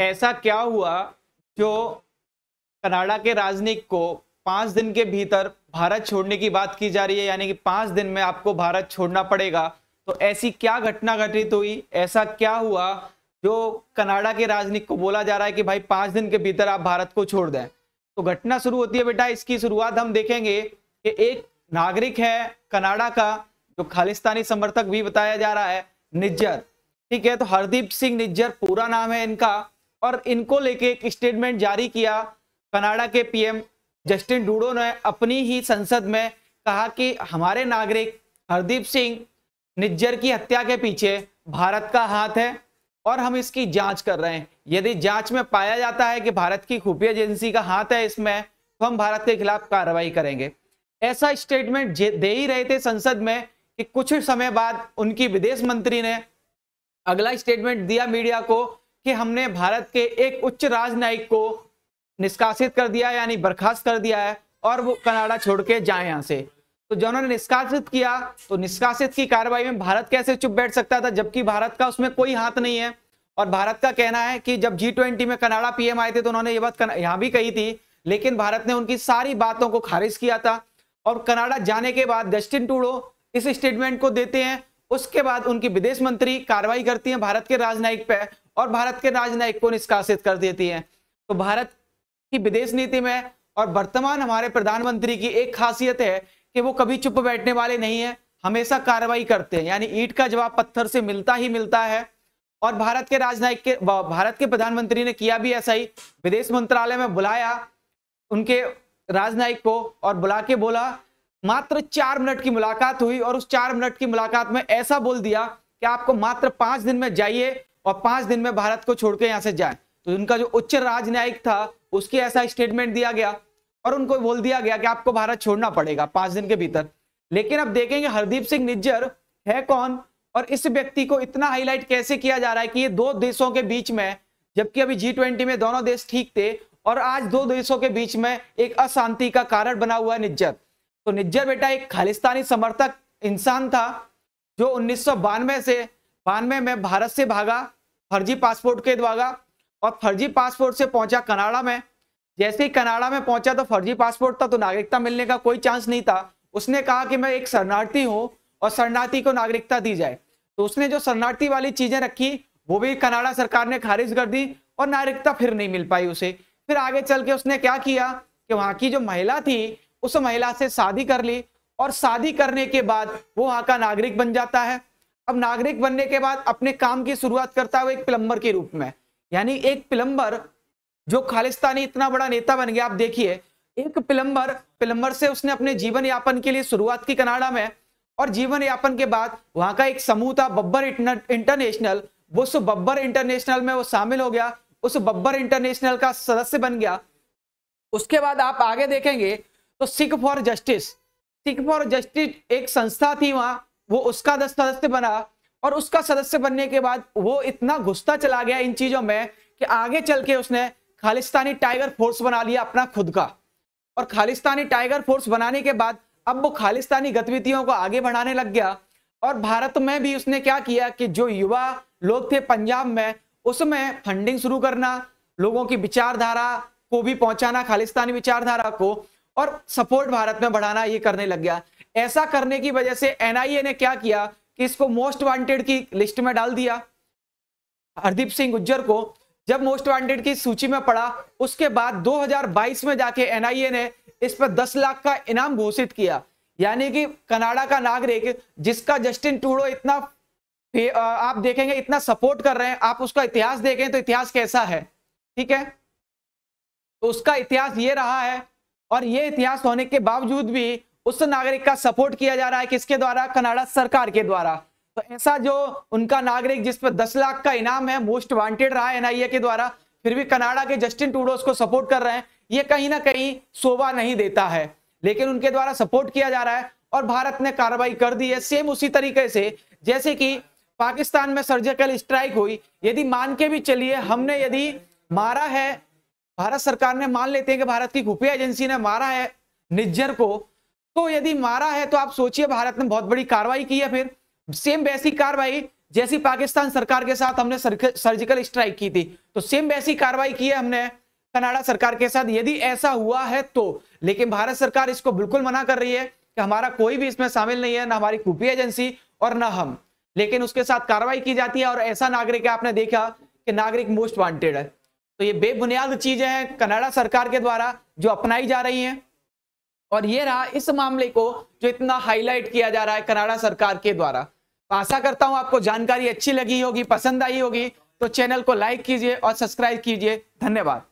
ऐसा क्या हुआ जो कनाडा के राजनीतिक को पांच दिन के भीतर भारत छोड़ने की बात की जा रही है यानी कि पांच दिन में आपको भारत छोड़ना पड़ेगा तो ऐसी क्या घटना घटित हुई ऐसा क्या हुआ जो कनाडा के राजनीतिक को बोला जा रहा है कि भाई पांच दिन के भीतर आप भारत को छोड़ दें तो घटना शुरू होती है बेटा इसकी शुरुआत हम देखेंगे कि एक नागरिक है कनाडा का जो खालिस्तानी समर्थक भी बताया जा रहा है निज्जर ठीक है तो हरदीप सिंह निज्जर पूरा नाम है इनका और इनको लेके एक स्टेटमेंट जारी किया कनाडा के पीएम जस्टिन डूडो ने अपनी ही संसद में कहा कि हमारे नागरिक हरदीप सिंह निज्जर की हत्या के पीछे भारत का हाथ है और हम इसकी जांच कर रहे हैं यदि जांच में पाया जाता है कि भारत की खुफिया एजेंसी का हाथ है इसमें तो हम भारत के खिलाफ कार्रवाई करेंगे ऐसा स्टेटमेंट दे ही रहे थे संसद में कि कुछ समय बाद उनकी विदेश मंत्री ने अगला स्टेटमेंट दिया मीडिया को कि हमने भारत के एक उच्च राजनयिक को निष्कासित कर दिया यानी बर्खास्त कर दिया है और वो कनाडा छोड़ के जाए यहाँ से तो जब उन्होंने निष्कासित किया तो निष्कासित की कार्रवाई में भारत कैसे चुप बैठ सकता था जबकि भारत का उसमें कोई हाथ नहीं है और भारत का कहना है कि जब जी ट्वेंटी में कनाडा पीएम आए थे तो उन्होंने ये बात यहाँ भी कही थी लेकिन भारत ने उनकी सारी बातों को खारिज किया था और कनाडा जाने के बाद जस्टिन टूडो इस स्टेटमेंट को देते हैं उसके बाद उनकी विदेश मंत्री कार्रवाई करती है भारत के राजनयिक पे और भारत के राजनयिक को निष्कासित कर देती है तो भारत की विदेश नीति में और वर्तमान हमारे प्रधानमंत्री की एक खासियत है कि वो कभी चुप बैठने वाले नहीं है हमेशा कार्रवाई करते हैं यानी ईट का जवाब पत्थर से मिलता ही मिलता है और भारत के राजनयिक के भारत के प्रधानमंत्री ने किया भी ऐसा ही विदेश मंत्रालय में बुलाया उनके राजनयिक को और बुला के बोला मात्र चार मिनट की मुलाकात हुई और उस चार मिनट की मुलाकात में ऐसा बोल दिया कि आपको मात्र पांच दिन में जाइए और पांच दिन में भारत को छोड़कर यहाँ से जाए तो उनका जो उच्च राजनयिक था उसकी ऐसा स्टेटमेंट दिया गया और उनको बोल दिया गया कि आपको भारत छोड़ना पड़ेगा पांच दिन के भीतर लेकिन अब देखेंगे हरदीप सिंह निज्जर है कौन और इस व्यक्ति को इतना हाईलाइट कैसे किया जा रहा है कि ये दो देशों के बीच में जबकि अभी जी ट्वेंटी में दोनों देश ठीक थे और आज दो देशों के बीच में एक अशांति का कारण बना हुआ है निज्जर तो निज्जर बेटा एक खालिस्तानी समर्थक इंसान था जो उन्नीस से बानवे में भारत से भागा फर्जी पासपोर्ट के द्वारा और फर्जी पासपोर्ट से पहुंचा कनाडा में जैसे ही कनाडा में पहुंचा तो फर्जी पासपोर्ट था तो नागरिकता मिलने का कोई चांस नहीं था उसने कहा कि मैं एक शरणार्थी हूँ और शरणार्थी को नागरिकता दी जाए तो उसने जो शरणार्थी वाली चीजें रखी वो भी कनाडा सरकार ने खारिज कर दी और नागरिकता फिर नहीं मिल पाई उसे फिर आगे चल के उसने क्या किया कि वहां की जो महिला थी उस महिला से शादी कर ली और शादी करने के बाद वो वहां का नागरिक बन जाता है अब नागरिक बनने के बाद अपने काम की शुरुआत करता है वो एक प्लम्बर के रूप में यानी एक प्लम्बर जो खालिस्तानी इतना बड़ा नेता बन गया आप देखिए एक प्लम्बर प्लम्बर से उसने अपने जीवन यापन के लिए शुरुआत की कनाडा में और जीवन यापन के बाद वहां का एक समूह था बब्बर इंटरनेशनल वो उस बब्बर इंटरनेशनल में वो शामिल हो गया उस बब्बर इंटरनेशनल का सदस्य बन गया उसके बाद आप आगे देखेंगे तो Sikh for Justice Sikh for Justice एक संस्था थी वहां वो उसका दस सदस्य बना और उसका सदस्य बनने के बाद वो इतना घुसता चला गया इन चीजों में कि आगे चल के उसने खालिस्तानी टाइगर फोर्स बना लिया अपना खुद का और खालिस्तानी टाइगर फोर्स बनाने के बाद अब वो खालिस्तानी गतिविधियों को आगे बढ़ाने लग गया और भारत में भी उसने क्या किया कि जो युवा लोग थे पंजाब में उसमें फंडिंग शुरू करना लोगों की विचारधारा को भी पहुंचाना खालिस्तानी विचारधारा को और सपोर्ट भारत में बढ़ाना ये करने लग गया ऐसा करने की वजह से एनआईए ने क्या किया कि इसको मोस्ट वांटेड की लिस्ट में डाल दिया हरदीप सिंह गुज्जर को जब मोस्ट वांटेड की सूची में पड़ा उसके बाद 2022 में जाके एनआईए ने इस पर 10 लाख का इनाम घोषित किया यानी कि कनाडा का नागरिक जिसका जस्टिन टूडो इतना आप देखेंगे इतना सपोर्ट कर रहे हैं आप उसका इतिहास देखें तो इतिहास कैसा है ठीक है तो उसका इतिहास ये रहा है और ये इतिहास होने के बावजूद भी उस नागरिक का सपोर्ट किया जा रहा है किसके द्वारा कनाडा सरकार के द्वारा तो ऐसा जो उनका नागरिक जिस पर दस लाख का इनाम है मोस्ट वांटेड रहा है एनआईए के द्वारा फिर भी कनाडा के जस्टिन टूडो उसको सपोर्ट कर रहे हैं ये कहीं ना कहीं शोभा नहीं देता है लेकिन उनके द्वारा सपोर्ट किया जा रहा है और भारत ने कार्रवाई कर दी है सेम उसी तरीके से जैसे कि पाकिस्तान में सर्जिकल स्ट्राइक हुई यदि मान के भी चलिए हमने यदि मारा है भारत सरकार ने मान लेते हैं कि भारत की खुफिया एजेंसी ने मारा है निज्जर को तो यदि मारा है तो आप सोचिए भारत ने बहुत बड़ी कार्रवाई की है फिर सेम वैसी कार्रवाई जैसी पाकिस्तान सरकार के साथ हमने सर्जिकल स्ट्राइक की थी तो सेम वैसी कार्रवाई की है हमने कनाडा सरकार के साथ यदि ऐसा हुआ है तो लेकिन भारत सरकार इसको बिल्कुल मना कर रही है कि हमारा कोई भी इसमें शामिल नहीं है ना हमारी खुफिया एजेंसी और ना हम लेकिन उसके साथ कार्रवाई की जाती है और ऐसा नागरिक है आपने देखा कि नागरिक मोस्ट वांटेड है तो ये बेबुनियाद चीजें हैं कनाडा सरकार के द्वारा जो अपनाई जा रही हैं और ये रहा इस मामले को जो इतना हाईलाइट किया जा रहा है कनाडा सरकार के द्वारा तो आशा करता हूं आपको जानकारी अच्छी लगी होगी पसंद आई होगी तो चैनल को लाइक कीजिए और सब्सक्राइब कीजिए धन्यवाद